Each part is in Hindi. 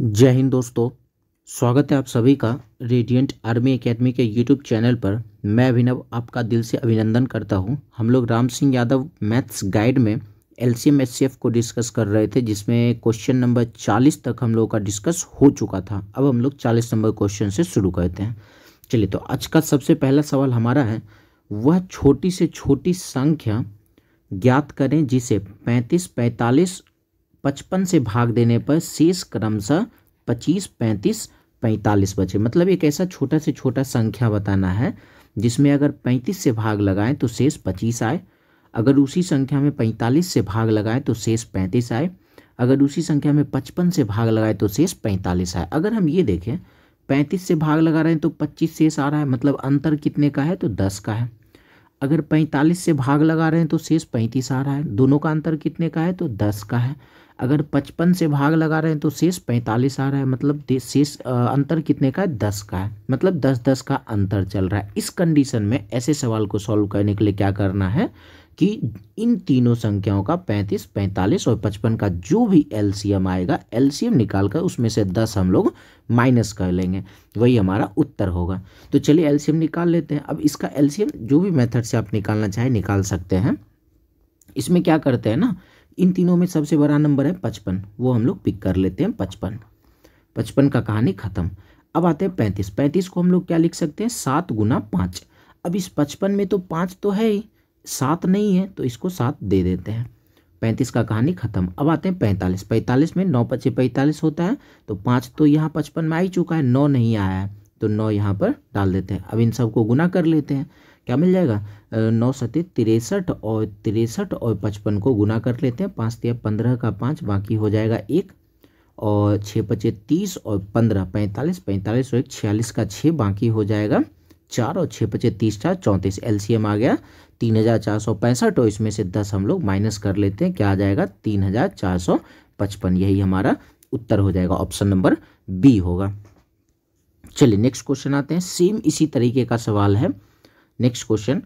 जय हिंद दोस्तों स्वागत है आप सभी का रेडियंट आर्मी एकेडमी के यूट्यूब चैनल पर मैं अभिनव आपका दिल से अभिनंदन करता हूं हम लोग राम सिंह यादव मैथ्स गाइड में एल सी को डिस्कस कर रहे थे जिसमें क्वेश्चन नंबर चालीस तक हम लोगों का डिस्कस हो चुका था अब हम लोग चालीस नंबर क्वेश्चन से शुरू करते हैं चलिए तो आज का सबसे पहला सवाल हमारा है वह छोटी से छोटी संख्या ज्ञात करें जिसे पैंतीस पैंतालीस पचपन से भाग देने पर शेष क्रमशः पच्चीस पैंतीस पैंतालीस बचे मतलब एक ऐसा छोटा से छोटा संख्या बताना है जिसमें अगर पैंतीस से भाग लगाएं तो शेष पच्चीस आए अगर उसी संख्या में पैंतालीस से भाग लगाएं तो शेष पैंतीस आए अगर उसी संख्या में पचपन से भाग लगाएं तो शेष पैंतालीस आए अगर हम ये देखें पैंतीस से भाग लगा रहे हैं तो पच्चीस शेष आ रहा है मतलब अंतर कितने का है तो दस का है अगर पैंतालीस से भाग लगा रहे हैं तो शेष पैंतीस आ रहा है दोनों का अंतर कितने का है तो दस का है अगर पचपन से भाग लगा रहे हैं तो शेष पैंतालीस आ रहा है मतलब शेष अंतर कितने का है दस का है मतलब दस दस का अंतर चल रहा है इस कंडीशन में ऐसे सवाल को सॉल्व करने के लिए क्या करना है कि इन तीनों संख्याओं का 35, 45 और 55 का जो भी एलसीएम आएगा एलसीएम निकाल कर उसमें से 10 हम लोग माइनस कर लेंगे वही हमारा उत्तर होगा तो चलिए एलसीएम निकाल लेते हैं अब इसका एलसीएम जो भी मेथड से आप निकालना चाहें निकाल सकते हैं इसमें क्या करते हैं ना इन तीनों में सबसे बड़ा नंबर है पचपन वो हम लोग पिक कर लेते हैं पचपन पचपन का कहानी खत्म अब आते हैं पैंतीस पैंतीस को हम लोग क्या लिख सकते हैं सात गुना पाँच अब इस पचपन में तो पाँच तो है ही सात नहीं है तो इसको सात दे देते हैं पैंतीस का कहानी खत्म अब आते हैं पैंतालीस पैंतालीस में नौ पच्चीस पैंतालीस होता है तो पाँच तो यहाँ पचपन में आ ही चुका है नौ नहीं आया है तो नौ यहाँ पर डाल देते हैं अब इन सबको गुना कर लेते हैं क्या मिल जाएगा नौ सती तिरसठ और तिरसठ और पचपन को गुना कर लेते हैं पाँच तिया पंद्रह का पाँच बाकी हो जाएगा एक और छः पचे तीस और पंद्रह पैंतालीस पैंतालीस और एक छियालीस का छः बाकी हो जाएगा चार और छः पचे तीस चार चौंतीस एम आ गया तीन हज़ार चार सौ पैंसठ और इसमें से दस हम लोग माइनस कर लेते हैं क्या आ जाएगा तीन हज़ार चार सौ पचपन यही हमारा उत्तर हो जाएगा ऑप्शन नंबर बी होगा चलिए नेक्स्ट क्वेश्चन आते हैं सेम इसी तरीके का सवाल है नेक्स्ट क्वेश्चन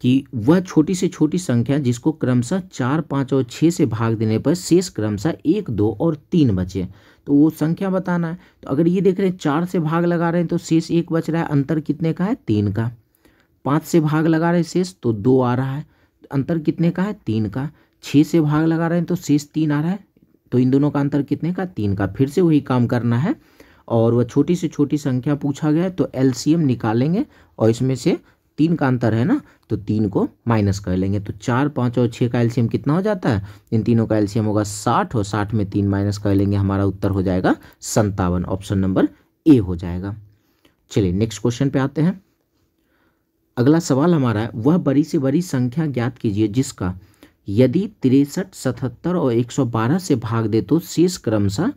कि वह छोटी से छोटी संख्या जिसको क्रमशः चार पाँच और छः से भाग देने पर शेष क्रमशः एक दो और तीन बचे तो वो संख्या बताना है तो अगर ये देख रहे हैं चार से भाग लगा रहे हैं तो शेष एक बच रहा है अंतर कितने का है तीन का पाँच से भाग लगा रहे हैं शेष तो दो आ रहा है अंतर कितने का है तीन का छः से भाग लगा रहे हैं तो शेष तीन आ रहा है तो इन दोनों का अंतर कितने का तीन का फिर से वही काम करना है और वह छोटी से छोटी संख्या पूछा गया है तो एलसीएम निकालेंगे और इसमें से तीन का अंतर है ना तो तीन को माइनस कर लेंगे तो चार पाँच और छः का एल्शियम कितना हो जाता है इन तीनों का एल्शियम होगा साठ और साठ में तीन माइनस कर लेंगे हमारा उत्तर हो जाएगा संतावन ऑप्शन नंबर ए हो जाएगा चलिए नेक्स्ट क्वेश्चन पे आते हैं अगला सवाल हमारा है वह बड़ी से बड़ी संख्या ज्ञात कीजिए जिसका यदि तिरसठ सतहत्तर और बारह से भाग दे तो शेष क्रमशः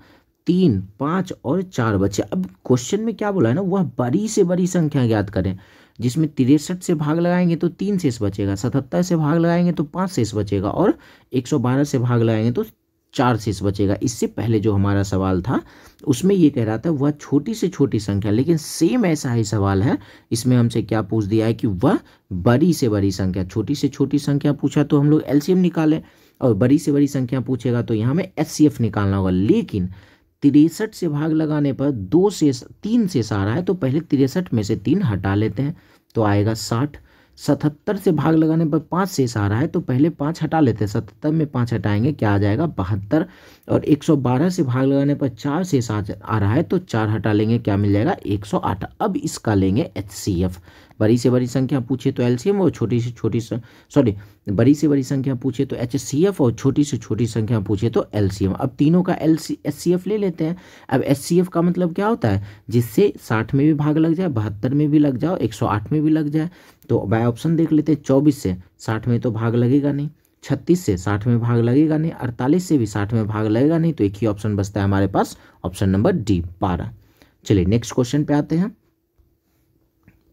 तीन पाँच और चार बचे अब क्वेश्चन में क्या बोला है ना वह बड़ी से बड़ी संख्या ज्ञात करें जिसमें तिरसठ से भाग लगाएंगे तो तीन शेष बचेगा सतहत्तर से भाग लगाएंगे तो पाँच शेष बचेगा और एक सौ बारह से भाग लगाएंगे तो चार शेष बचेगा इससे पहले जो हमारा सवाल था उसमें ये कह रहा था वह छोटी से छोटी संख्या लेकिन सेम ऐसा ही सवाल है इसमें हमसे क्या पूछ दिया है कि वह बड़ी से बड़ी संख्या छोटी से छोटी संख्या पूछा तो हम लोग एलसीएम निकालें और बड़ी से बड़ी संख्या पूछेगा तो यहाँ हमें एस निकालना होगा लेकिन तिरसठ से भाग लगाने पर दो से तीन से आ रहा है तो पहले तिरसठ में से तीन हटा लेते हैं तो आएगा साठ सतहत्तर से भाग लगाने पर पाँच से आ रहा है तो पहले पाँच हटा लेते हैं सतहत्तर में पाँच हटाएंगे क्या आ जाएगा बहत्तर और एक सौ बारह से भाग लगाने पर चार से आ रहा है तो चार हटा लेंगे क्या मिल जाएगा एक सौ आठ अब इसका लेंगे एच सी एफ बड़ी से बड़ी संख्या पूछे तो एलसीएम और छोटी से छोटी सॉरी बड़ी से बड़ी संख्या पूछे तो एच और छोटी से छोटी संख्या पूछे तो एलसीएम अब तीनों का एल सी ले लेते हैं अब एस का मतलब क्या होता है जिससे साठ में भी भाग लग जाए बहत्तर में भी लग जाओ एक सौ आठ में भी लग जाए तो बाय ऑप्शन देख लेते हैं चौबीस से साठ में तो भाग लगेगा नहीं छत्तीस से साठ में भाग लगेगा नहीं अड़तालीस से भी साठ में भाग लगेगा नहीं तो एक ही ऑप्शन बचता है हमारे पास ऑप्शन नंबर डी बारह चलिए नेक्स्ट क्वेश्चन पे आते हैं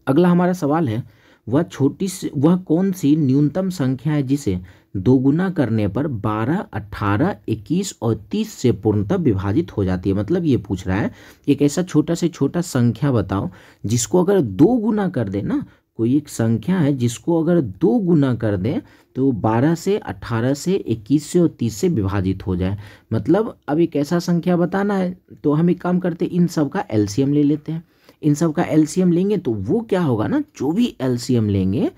अगला हमारा सवाल है वह छोटी वह कौन सी न्यूनतम संख्या है जिसे दोगुना करने पर 12, 18, 21 और 30 से पूर्णतः विभाजित हो जाती है मतलब ये पूछ रहा है एक ऐसा छोटा से छोटा संख्या बताओ जिसको अगर दो गुना कर दे ना कोई एक संख्या है जिसको अगर दो गुना कर दें तो बारह से अट्ठारह से इक्कीस से और तीस से विभाजित हो जाए मतलब अब एक ऐसा संख्या बताना है तो हम एक काम करते इन सब का एल्शियम ले लेते हैं इन सब का एलसीएम लेंगे तो वो क्या होगा ना जो भी एलसीएम लेंगे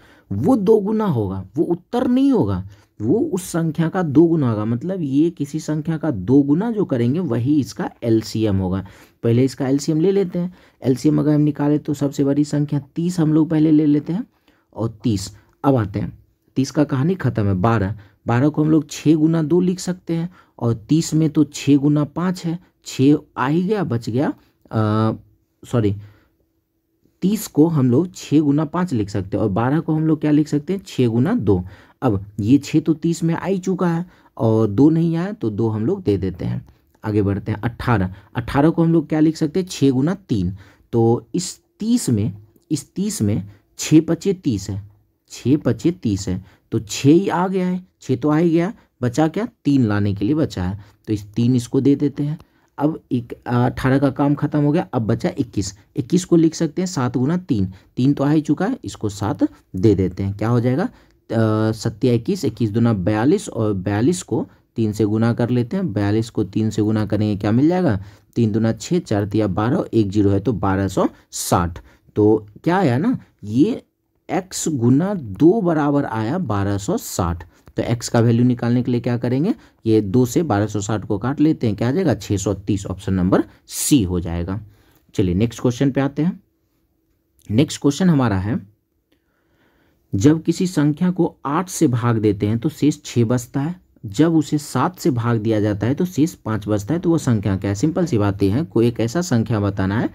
वो दो गुना होगा वो उत्तर नहीं होगा वो उस संख्या का दो गुना होगा मतलब ये किसी संख्या का दो गुना जो करेंगे वही इसका एलसीएम होगा पहले इसका एलसीएम ले लेते हैं एलसीएम अगर हम निकालें तो सबसे बड़ी संख्या तीस हम लोग पहले ले लेते हैं और तीस अब आते हैं तीस का कहानी खत्म है बारह बारह को हम लोग छः गुना दो लिख सकते हैं और तीस में तो छः गुना पाँच है छः आ ही गया बच गया सॉरी तीस को हम लोग छः गुना पाँच लिख सकते हैं और बारह को हम लोग क्या लिख सकते हैं छः गुना दो अब ये छः तो तीस में आ ही चुका है और दो नहीं आया तो दो हम लोग दे देते हैं आगे बढ़ते हैं अट्ठारह अट्ठारह को हम लोग क्या लिख सकते हैं छः गुना तीन तो इस तीस में इस तीस में छः पचे तीस है छः पचे तीस है तो छः ही आ गया है छः तो आ ही गया बचा क्या तीन लाने के लिए बचा है तो इस तीन इसको दे देते हैं अब एक अठारह का काम खत्म हो गया अब बचा इक्कीस इक्कीस को लिख सकते हैं सात गुना तीन तीन तो आ ही चुका है इसको सात दे देते हैं क्या हो जाएगा सत्या इक्कीस इक्कीस दुना बयालीस और बयालीस को तीन से गुना कर लेते हैं बयालीस को तीन से गुना करेंगे क्या मिल जाएगा तीन दुना छः चार तिया बारह एक जीरो है तो बारह सौ साठ तो क्या आया ना ये एक्स गुना दो बराबर आया बारह सौ साठ तो एक्स का वैल्यू निकालने के लिए क्या करेंगे ये दो से बारह सौ साठ को काट लेते हैं क्या आ जाएगा छः सौ तीस ऑप्शन नंबर सी हो जाएगा चलिए नेक्स्ट क्वेश्चन पे आते हैं नेक्स्ट क्वेश्चन हमारा है जब किसी संख्या को आठ से भाग देते हैं तो शेष छः बचता है जब उसे सात से भाग दिया जाता है तो शेष पाँच बचता है तो वह संख्या क्या है सिंपल सी बात है कोई एक ऐसा संख्या बताना है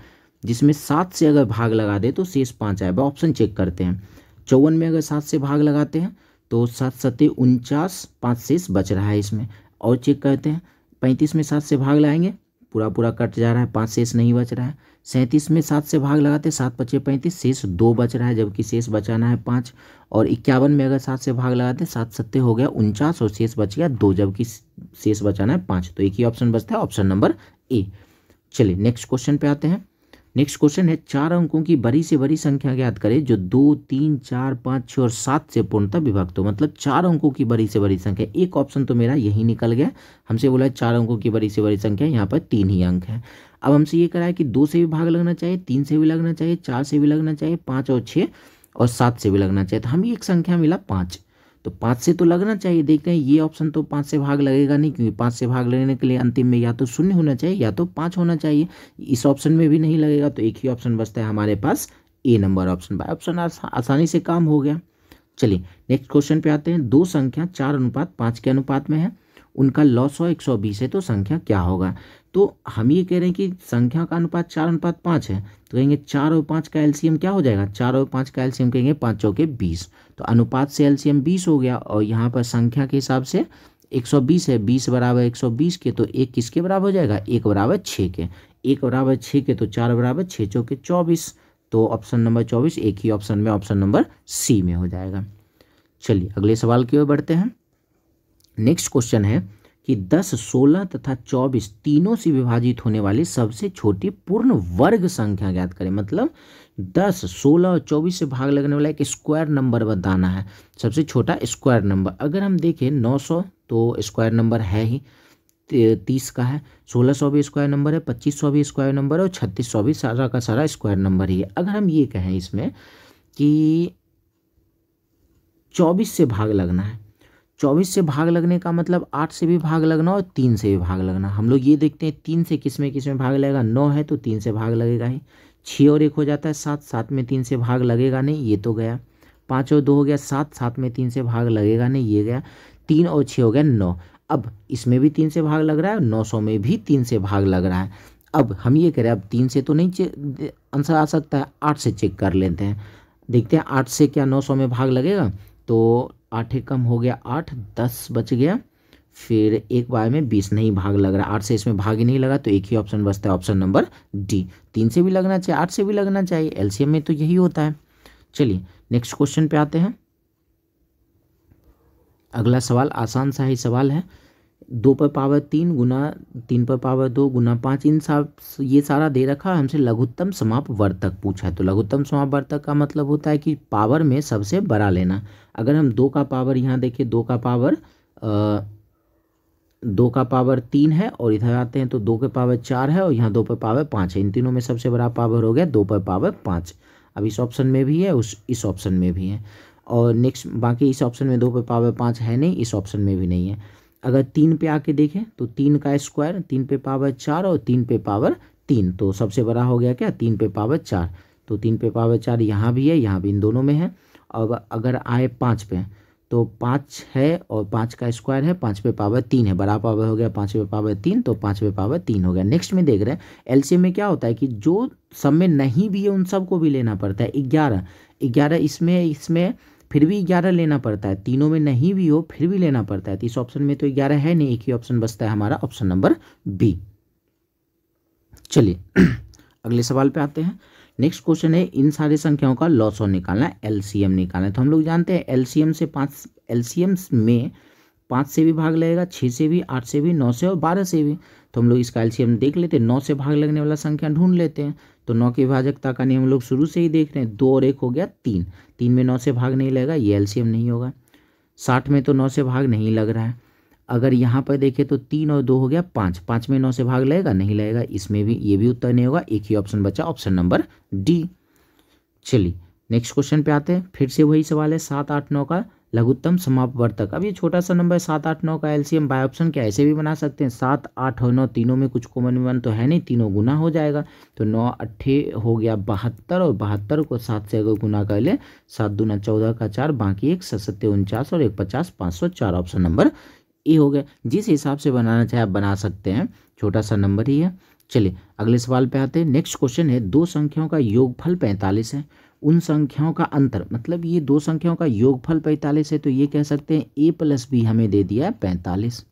जिसमें सात से अगर भाग लगा दे तो शेष पाँच आए ऑप्शन चेक करते हैं चौवन में अगर सात से भाग लगाते हैं तो सात सत्ते उनचास पाँच शेष बच रहा है इसमें और चेक करते हैं पैंतीस में सात से भाग लाएंगे पूरा पूरा कट जा रहा है पाँच शेष नहीं बच रहा है सैंतीस में सात से भाग लगाते सात पच्चे पैंतीस शेष दो बच रहा है जबकि शेष बचाना है पाँच और इक्यावन में अगर सात से भाग लगाते सात सत्य हो गया उनचास और शेष बच गया दो जबकि शेष बचाना है पाँच तो एक ही ऑप्शन बचता है ऑप्शन नंबर ए चलिए नेक्स्ट क्वेश्चन पे आते हैं नेक्स्ट क्वेश्चन है चार अंकों की बड़ी से बड़ी संख्या ज्ञात करें जो दो तीन चार पाँच छः और सात से पूर्णतः विभक्त हो मतलब चार अंकों की बड़ी से बड़ी संख्या एक ऑप्शन तो मेरा यही निकल गया हमसे बोला है चार अंकों की बड़ी से बड़ी संख्या यहाँ पर तीन ही अंक है अब हमसे ये करा है कि दो से भी भाग लगना चाहिए तीन से भी लगना चाहिए चार से भी लगना चाहिए पाँच और छः और सात से भी लगना चाहिए तो हमें एक संख्या मिला पाँच तो पाँच से तो लगना चाहिए देखते हैं ये ऑप्शन तो पाँच से भाग लगेगा नहीं क्योंकि पाँच से भाग लेने के लिए अंतिम में या तो शून्य होना चाहिए या तो पाँच होना चाहिए इस ऑप्शन में भी नहीं लगेगा तो एक ही ऑप्शन बचता है हमारे पास A number option by option आसानी से काम हो गया चलिए नेक्स्ट क्वेश्चन पे आते हैं दो संख्या चार अनुपात पाँच के अनुपात में है उनका लॉ सौ एक सौ बीस है तो संख्या क्या होगा तो हम ये कह रहे हैं कि संख्या का अनुपात चार अनुपात पाँच है तो कहेंगे चार और पाँच का एल्सियम क्या हो जाएगा चार और पाँच का एल्सियम कहेंगे पाँच चौके बीस तो अनुपात से एल्सियम बीस हो गया और यहाँ पर संख्या के हिसाब से एक सौ बीस है बीस बराबर एक सौ बीस के तो एक किसके बराबर हो जाएगा एक बराबर छः के एक बराबर छः के तो चार बराबर छः चौके चौबीस तो ऑप्शन नंबर चौबीस एक ही ऑप्शन में ऑप्शन नंबर सी में हो जाएगा चलिए अगले सवाल की ओर बढ़ते हैं नेक्स्ट क्वेश्चन है कि 10, 16 तथा 24 तीनों से विभाजित होने वाले सबसे छोटी पूर्ण वर्ग संख्या ज्ञात करें मतलब 10, 16 और 24 से भाग लगने वाला एक स्क्वायर नंबर बताना है सबसे छोटा स्क्वायर नंबर अगर हम देखें 900 तो स्क्वायर नंबर है ही तीस का है सोलह सौ भी स्क्वायर नंबर है पच्चीस सौ भी स्क्वायर नंबर है और छत्तीस सौ भी सारा का सारा स्क्वायर नंबर ही है अगर हम ये कहें इसमें कि चौबीस से भाग लगना है चौबीस से भाग लगने का मतलब आठ से भी भाग लगना और तीन से भी भाग लगना हम लोग ये देखते हैं तीन से किस में किस में भाग लगेगा नौ है तो तीन से भाग लगेगा ही छः और एक हो जाता है सात सात में तीन से भाग लगेगा नहीं ये तो गया पाँच और दो हो गया सात सात में तीन से भाग लगेगा नहीं ये गया तीन और छः हो गया नौ अब इसमें भी तीन से भाग लग रहा है नौ सौ में भी तीन से भाग लग रहा है अब हम ये करें अब तीन से तो नहीं आंसर आ सकता है आठ से चेक कर लेते हैं देखते हैं आठ से क्या नौ सौ में भाग लगेगा तो आठ एक कम हो गया आठ दस बच गया फिर एक बार में बीस नहीं भाग लग रहा आठ से इसमें भाग ही नहीं लगा तो एक ही ऑप्शन बचता है ऑप्शन नंबर डी तीन से भी लगना चाहिए आठ से भी लगना चाहिए एलसीएम में तो यही होता है चलिए नेक्स्ट क्वेश्चन पे आते हैं अगला सवाल आसान सा ही सवाल है दो पर पावर तीन गुना तीन पर पावर दो गुना पाँच इन सा ये सारा दे रखा हमसे लघुत्तम समाप वर्तक पूछा है तो लघुत्तम समाप वर्तक का मतलब होता है कि पावर में सबसे बड़ा लेना अगर हम दो का पावर यहाँ देखें दो का पावर आ, दो का पावर तीन है और इधर आते हैं तो दो के पावर चार है और यहाँ दो पर पावर पाँच है इन तीनों में सबसे बड़ा पावर हो गया दो पर पावर पाँच अब इस ऑप्शन में भी है उस इस ऑप्शन में भी है और नेक्स्ट बाकी इस ऑप्शन में दो पर पावर पाँच है नहीं इस ऑप्शन में भी नहीं है अगर तीन पे आके देखें तो तीन का स्क्वायर तीन पे पावर चार और तीन पे पावर तीन तो सबसे बड़ा हो गया क्या तीन पे पावर चार तो तीन पे पावर चार यहाँ भी है यहाँ भी इन दोनों में है अब अगर आए पाँच पे तो पाँच है और पाँच का स्क्वायर है पाँच पे पावर तीन है बड़ा पावर हो गया पाँच पे पावर तीन तो पाँच पे पावर तीन हो गया नेक्स्ट में देख रहे हैं एल में क्या होता है कि जो सब में नहीं भी है उन सबको भी लेना पड़ता है ग्यारह ग्यारह इसमें इसमें फिर भी ग्यारह लेना पड़ता है तीनों में नहीं भी हो फिर भी लेना पड़ता है तो इस ऑप्शन में तो ग्यारह है नहीं एक ही ऑप्शन बचता है हमारा ऑप्शन नंबर बी चलिए अगले सवाल पे आते हैं नेक्स्ट क्वेश्चन है इन सारी संख्याओं का लॉस और निकालना है एलसीएम निकालना है तो हम लोग जानते हैं एलसीएम से पाँच एलसीएम में पाँच से भी भाग लेगा छः से भी आठ से भी नौ से और बारह से भी तो हम लोग इसका एलसीएम देख लेते हैं नौ से भाग लगने वाला संख्या ढूंढ लेते हैं तो नौ की विभाजकता का नियम हम लोग शुरू से ही देख रहे हैं दो और एक हो गया तीन तीन में नौ से भाग नहीं लगेगा ये एल नहीं होगा साठ में तो नौ से भाग नहीं लग रहा है अगर यहाँ पर देखें तो तीन और दो हो गया पाँच पाँच में नौ से भाग लगेगा नहीं लगेगा इसमें भी ये भी उत्तर नहीं होगा एक ही ऑप्शन बचा ऑप्शन नंबर डी चलिए नेक्स्ट क्वेश्चन पे आते हैं फिर से वही सवाल है सात आठ नौ का लघुत्तम समापवर्तक अब ये छोटा सा नंबर सात आठ नौ का एलसीएम बाय ऑप्शन क्या ऐसे भी बना सकते हैं सात आठ नौ तीनों में कुछ कॉमन वन तो है नहीं तीनों गुना हो जाएगा तो नौ अट्ठे हो गया बहत्तर और बहत्तर को सात से अगर गुना कर ले सात दूना चौदह का चार बाकी एक सत्य उनचास और एक पचास पाँच सौ चार ऑप्शन नंबर ए हो गया जिस हिसाब से बनाना चाहे आप बना सकते हैं छोटा सा नंबर ही है चलिए अगले सवाल पे आते हैं नेक्स्ट क्वेश्चन है दो संख्याओं का योगफल पैंतालीस है उन संख्याओं का अंतर मतलब ये दो संख्याओं का योगफल पैंतालीस है तो ये कह सकते हैं ए प्लस बी हमें दे दिया है पैंतालीस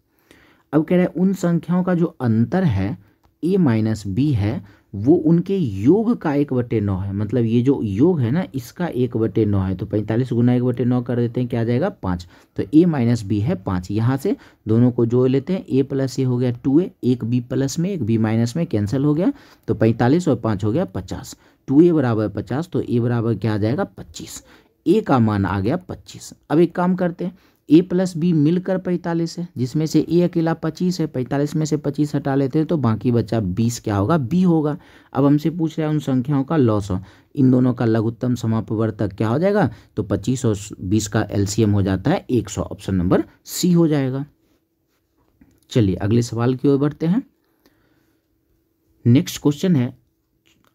अब कह रहे हैं उन संख्याओं का जो अंतर है ए माइनस बी है वो उनके योग का एक बटे नौ है मतलब ये जो योग है ना इसका एक बटे नौ है तो पैंतालीस गुना एक बटे नौ कर देते हैं क्या आ जाएगा पाँच तो ए माइनस बी है पाँच यहाँ से दोनों को जोड़ लेते हैं ए प्लस ए हो गया टू ए एक बी प्लस में एक बी माइनस में कैंसिल हो गया तो पैंतालीस और पाँच हो गया पचास टू ए बराबर पचास तो ए बराबर क्या आ जाएगा पच्चीस ए का मान आ गया पच्चीस अब एक काम करते हैं ए प्लस बी मिलकर पैंतालीस है जिसमें से ए अकेला पच्चीस है पैंतालीस में से पच्चीस हटा लेते हैं तो बाकी बचा बीस क्या होगा बी होगा अब हमसे पूछ रहा है उन संख्याओं का लॉस इन दोनों का लघुत्तम समापवर्तक क्या हो जाएगा तो पच्चीस और बीस का एलसीएम हो जाता है एक सौ ऑप्शन नंबर सी हो जाएगा चलिए अगले सवाल की ओर बढ़ते हैं नेक्स्ट क्वेश्चन है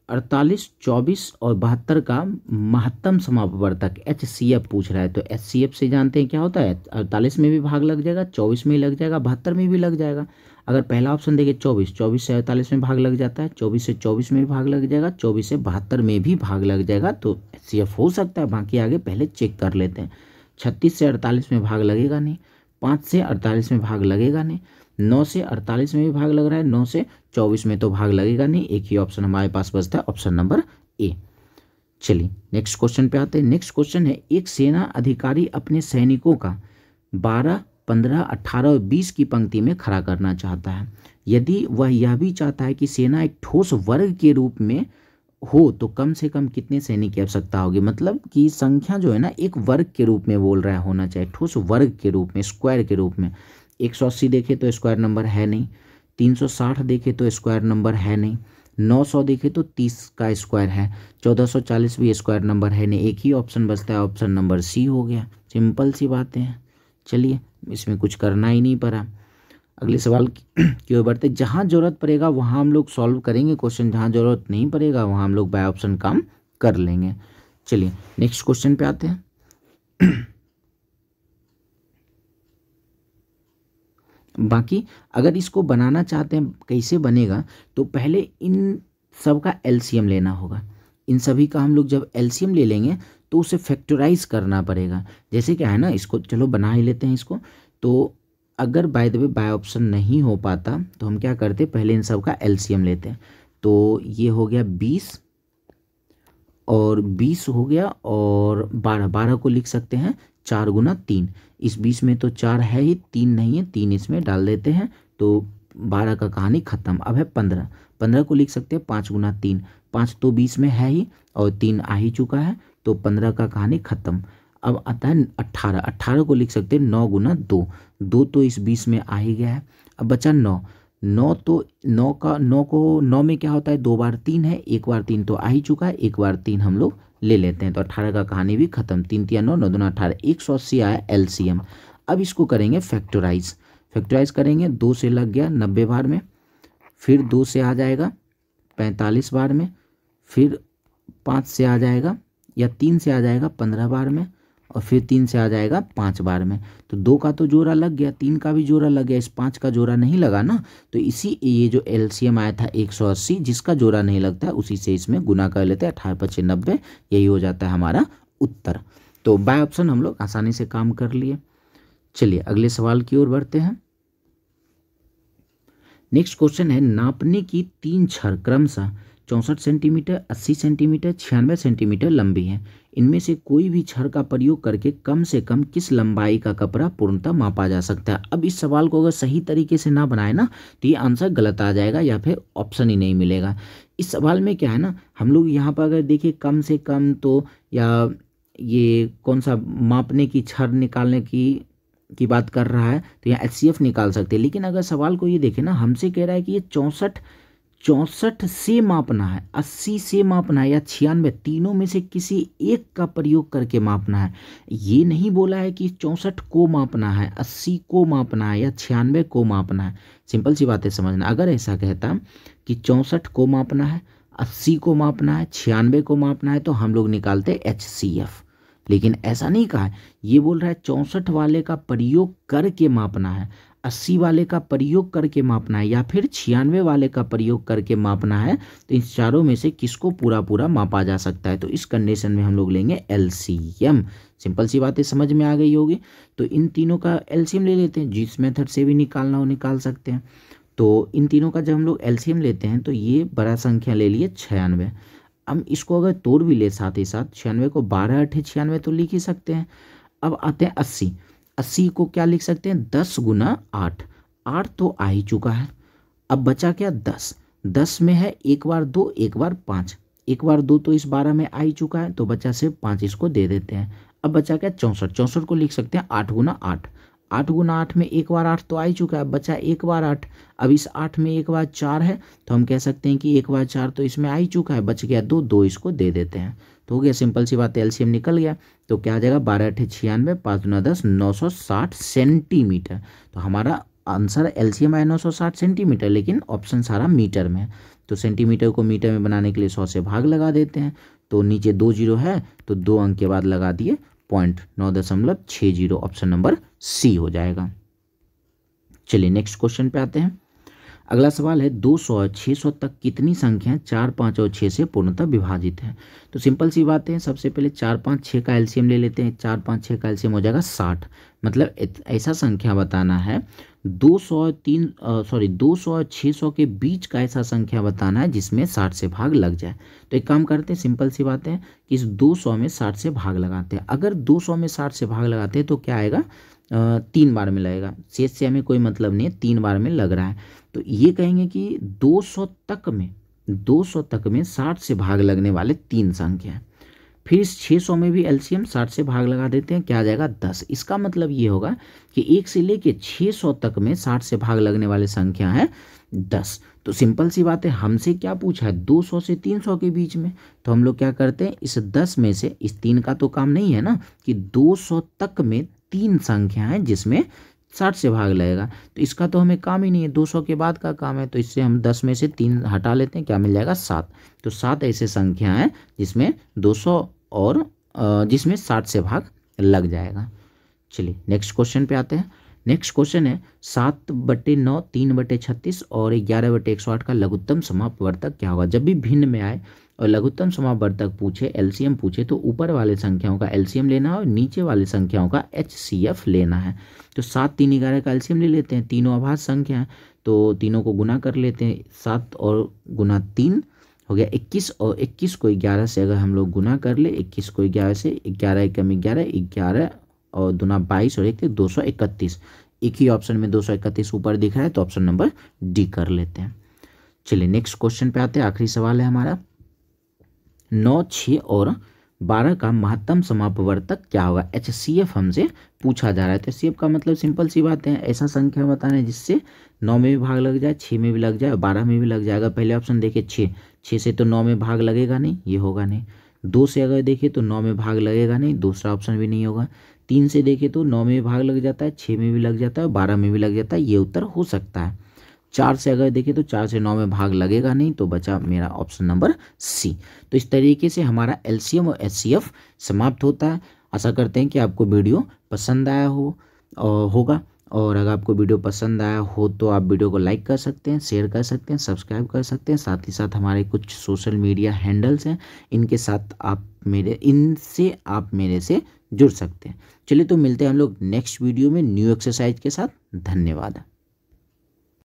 अड़तालीस चौबीस और बहत्तर का महत्तम समापवर्तक एच सी एफ पूछ रहा है तो एच सी एफ से जानते हैं क्या होता है अड़तालीस में भी भाग लग जाएगा चौबीस में ही लग जाएगा बहत्तर में भी लग जाएगा अगर पहला ऑप्शन देखिए चौबीस चौबीस से अड़तालीस में भाग लग जाता है चौबीस से चौबीस में भी भाग लग जाएगा चौबीस से बहत्तर में भी भाग लग जाएगा तो एच सी एफ हो सकता है बाकी आगे पहले चेक कर लेते हैं छत्तीस से अड़तालीस में भाग लगेगा नहीं पाँच से अड़तालीस में भाग लगेगा नहीं नौ से अड़तालीस में भी भाग लग रहा है नौ से चौबीस में तो भाग लगेगा नहीं एक ही ऑप्शन हमारे पास बचता है ऑप्शन नंबर ए चलिए नेक्स्ट क्वेश्चन पे आते हैं नेक्स्ट क्वेश्चन है एक सेना अधिकारी अपने सैनिकों का बारह पंद्रह अट्ठारह और बीस की पंक्ति में खड़ा करना चाहता है यदि वह यह भी चाहता है कि सेना एक ठोस वर्ग के रूप में हो तो कम से कम कितने सैनिक की आवश्यकता होगी मतलब कि संख्या जो है ना एक वर्ग के रूप में बोल रहा है होना चाहिए ठोस वर्ग के रूप में स्क्वायर के रूप में एक सौ अस्सी देखे तो स्क्वायर नंबर है नहीं 360 देखे तो स्क्वायर नंबर है नहीं 900 देखे तो 30 का स्क्वायर है 1440 भी स्क्वायर नंबर है नहीं एक ही ऑप्शन बचता है ऑप्शन नंबर सी हो गया सिंपल सी बातें हैं चलिए इसमें कुछ करना ही नहीं पड़ा अगले सवाल की ओर बढ़ते जहाँ ज़रूरत पड़ेगा वहाँ हम लोग सॉल्व करेंगे क्वेश्चन जहाँ ज़रूरत नहीं पड़ेगा वहाँ हम लोग बाय ऑप्शन काम कर लेंगे चलिए नेक्स्ट क्वेश्चन पे आते हैं बाकी अगर इसको बनाना चाहते हैं कैसे बनेगा तो पहले इन सब का एल्शियम लेना होगा इन सभी का हम लोग जब एल्शियम ले लेंगे तो उसे फैक्टराइज करना पड़ेगा जैसे क्या है ना इसको चलो बना ही लेते हैं इसको तो अगर by the way by option नहीं हो पाता तो हम क्या करते पहले इन सब का एल्शियम लेते हैं तो ये हो गया बीस और बीस हो गया और बारह बारह को लिख सकते हैं चार गुना तीन इस बीच में तो चार है ही तीन नहीं है तीन इसमें डाल देते हैं तो बारह का कहानी खत्म अब है पंद्रह पंद्रह को लिख सकते हैं पाँच गुना तीन पाँच तो बीस में है ही और तीन आ ही चुका है तो पंद्रह का कहानी खत्म अब आता है अट्ठारह अट्ठारह को लिख सकते हैं नौ गुना दो दो तो इस बीस में आ ही गया है अब बचा नौ नौ तो नौ का नौ को नौ में क्या होता है दो बार तीन है एक बार तीन तो आ ही चुका है एक बार तीन हम लोग ले लेते हैं तो अट्ठारह का कहानी भी खत्म तीन तीन नौ नौ दो अठारह एक सौ अस्सी आया एम अब इसको करेंगे फैक्टोराइज फैक्टोराइज करेंगे दो से लग गया नब्बे बार में फिर दो से आ जाएगा पैंतालीस बार में फिर पाँच से आ जाएगा या तीन से आ जाएगा पंद्रह बार में और फिर तीन से आ जाएगा पांच बार में तो दो का तो जोड़ा लग गया तीन का भी जोड़ा लग गया इस पांच का जोड़ा नहीं लगा ना तो इसी ये जो एलसीएम आया था एक सौ अस्सी जिसका जोड़ा नहीं लगता है उसी से इसमें गुना कर लेते हैं अठारह पच्चीस नब्बे यही हो जाता है हमारा उत्तर तो बाय ऑप्शन हम लोग आसानी से काम कर लिए चलिए अगले सवाल की ओर बढ़ते हैं नेक्स्ट क्वेश्चन है नापने की तीन छर क्रमशः चौंसठ सेंटीमीटर अस्सी सेंटीमीटर छियानवे सेंटीमीटर लंबी है इनमें से कोई भी छड़ का प्रयोग करके कम से कम किस लंबाई का कपड़ा पूर्णतः मापा जा सकता है अब इस सवाल को अगर सही तरीके से ना बनाए ना तो ये आंसर गलत आ जाएगा या फिर ऑप्शन ही नहीं मिलेगा इस सवाल में क्या है ना हम लोग यहाँ पर अगर देखिए कम से कम तो या ये कौन सा मापने की छड़ निकालने की की बात कर रहा है तो यहाँ एच निकाल सकते हैं लेकिन अगर सवाल को ये देखें ना हमसे कह रहा है कि ये चौंसठ चौंसठ से मापना है अस्सी से मापना है या छियानवे तीनों में से किसी एक का प्रयोग करके मापना है ये नहीं बोला है कि चौंसठ को मापना है अस्सी को मापना है या छियानवे को मापना है सिंपल सी बातें समझना अगर ऐसा कहता कि चौंसठ को मापना है अस्सी को मापना है छियानवे को मापना है तो हम लोग निकालते एच सी एफ़ लेकिन ऐसा नहीं कहा है ये बोल रहा है चौंसठ वाले का प्रयोग करके मापना है अस्सी वाले का प्रयोग करके मापना है या फिर छियानवे वाले का प्रयोग करके मापना है तो इन चारों में से किसको पूरा पूरा मापा जा सकता है तो इस कंडीशन में हम लोग लेंगे एल सिंपल सी बातें समझ में आ गई होगी तो इन तीनों का एल ले लेते हैं जिस मेथड से भी निकालना हो निकाल सकते हैं तो इन तीनों का जब हम लोग एल लेते हैं तो ये बड़ा संख्या ले लिए छियानवे हम इसको अगर तोड़ भी ले साथ ही साथ छियानवे को बारह अठे छियानवे तो लिख ही सकते हैं अब आते हैं अस्सी अस्सी को क्या लिख सकते हैं दस गुना आठ आठ तो आ ही चुका है अब बचा क्या दस दस में है एक बार दो एक बार पाँच एक बार दो तो इस बारह में आ ही चुका है तो बचा सिर्फ पाँच इसको दे देते हैं अब बचा क्या चौंसठ चौंसठ को लिख सकते हैं आठ गुना आठ आठ गुना आठ में एक बार आठ तो आ ही चुका है बचा एक बार आठ अब इस आठ में एक बार चार है तो हम कह सकते हैं कि एक बार चार तो इसमें आ ही चुका है बच गया दो दो इसको दे देते हैं तो हो गया सिंपल सी बात है एलसीएम निकल गया तो क्या आ जाएगा बारह अठे छियानवे पाँच दुना दस नौ सौ साठ सेंटीमीटर तो हमारा आंसर एलसीएम आया नौ सौ साठ सेंटीमीटर लेकिन ऑप्शन सारा मीटर में तो सेंटीमीटर को मीटर में बनाने के लिए सौ से भाग लगा देते हैं तो नीचे दो जीरो है तो दो अंक के बाद लगा दिए पॉइंट नौ दशमलव छः जीरो ऑप्शन नंबर सी हो जाएगा चलिए नेक्स्ट क्वेश्चन पे आते हैं अगला सवाल है 200 और 600 तक कितनी संख्या चार पाँच और छः से पूर्णतः विभाजित है तो सिंपल सी बात है सबसे पहले चार पाँच छः का एल्सियम ले लेते हैं चार पाँच छः का एल्सियम हो जाएगा साठ मतलब ऐसा संख्या बताना है दो सौ तीन सॉरी दो सौ और छः सौ के बीच का ऐसा संख्या बताना है जिसमें साठ से भाग लग जाए तो एक काम करते हैं सिंपल सी बात है कि इस दो सौ में साठ से भाग लगाते हैं अगर दो सौ में साठ से भाग लगाते हैं तो क्या आएगा तीन बार में लगेगा शेष से हमें कोई मतलब नहीं है तीन बार में लग रहा है तो ये कहेंगे कि 200 तक में 200 तक में 60 से भाग लगने वाले तीन संख्या हैं फिर इस 600 में भी एलसीएम 60 से भाग लगा देते हैं क्या आ जाएगा 10 इसका मतलब ये होगा कि एक से लेके 600 तक में 60 से भाग लगने वाले संख्या है 10 तो सिंपल सी बात है हमसे क्या पूछा है 200 से 300 के बीच में तो हम लोग क्या करते हैं इस 10 में से इस तीन का तो काम नहीं है ना कि 200 तक में तीन संख्या है जिसमें साठ से भाग लगेगा तो इसका तो हमें काम ही नहीं है दो सौ के बाद का काम है तो इससे हम दस में से तीन हटा लेते हैं क्या मिल जाएगा सात तो सात ऐसे संख्या हैं जिसमें दो सौ और जिसमें साठ से भाग लग जाएगा चलिए नेक्स्ट क्वेश्चन पे आते हैं नेक्स्ट क्वेश्चन है सात बटे नौ तीन बटे छत्तीस और ग्यारह बटे एक सौ आठ का लघुत्तम समापवर्तक क्या होगा जब भी भिन्न में आए और लघुत्तम समावर्तक पूछे एलसीएम पूछे तो ऊपर वाले संख्याओं का एलसीएम लेना है और नीचे वाले संख्याओं का एच लेना है तो सात तीन ग्यारह का एलसीएम ले लेते हैं तीनों आभास संख्या है तो तीनों को गुना कर लेते हैं सात और गुना तीन हो गया इक्कीस और इक्कीस को ग्यारह से अगर हम लोग गुना कर ले इक्कीस को ग्यारह से ग्यारह में ग्यारह ग्यारह और दुना बाईस और एक दो सौ इकतीस एक ही ऑप्शन में दो सौ इकतीस ऊपर दिख रहा है तो ऑप्शन नंबर डी कर लेते हैं चलिए नेक्स्ट क्वेश्चन पे आते हैं आखिरी सवाल है हमारा नौ छः और बारह का महत्तम समापवर्तक क्या होगा एच सी एफ हमसे पूछा जा रहा है तो सी एफ का मतलब सिंपल सी बात है ऐसा संख्या बताना है जिससे नौ में भी भाग लग जाए छः में भी लग जाए बारह में भी लग जाएगा पहले ऑप्शन देखिए छः छः से तो नौ में भाग लगेगा नहीं ये होगा नहीं दो से अगर देखें तो नौ में भाग लगेगा नहीं दूसरा ऑप्शन भी नहीं होगा तीन से देखें तो नौ में भाग लग जाता है छः में भी लग जाता है बारह में भी लग जाता है ये उत्तर हो सकता है चार से अगर देखें तो चार से नौ में भाग लगेगा नहीं तो बचा मेरा ऑप्शन नंबर सी तो इस तरीके से हमारा एलसीएम और एचसीएफ समाप्त होता है आशा करते हैं कि आपको वीडियो पसंद आया हो और होगा और अगर आपको वीडियो पसंद आया हो तो आप वीडियो को लाइक कर सकते हैं शेयर कर सकते हैं सब्सक्राइब कर सकते हैं साथ ही साथ हमारे कुछ सोशल मीडिया हैंडल्स हैं इनके साथ आप मेरे इनसे आप मेरे से जुड़ सकते हैं चलिए तो मिलते हैं हम लोग नेक्स्ट वीडियो में न्यू एक्सरसाइज के साथ धन्यवाद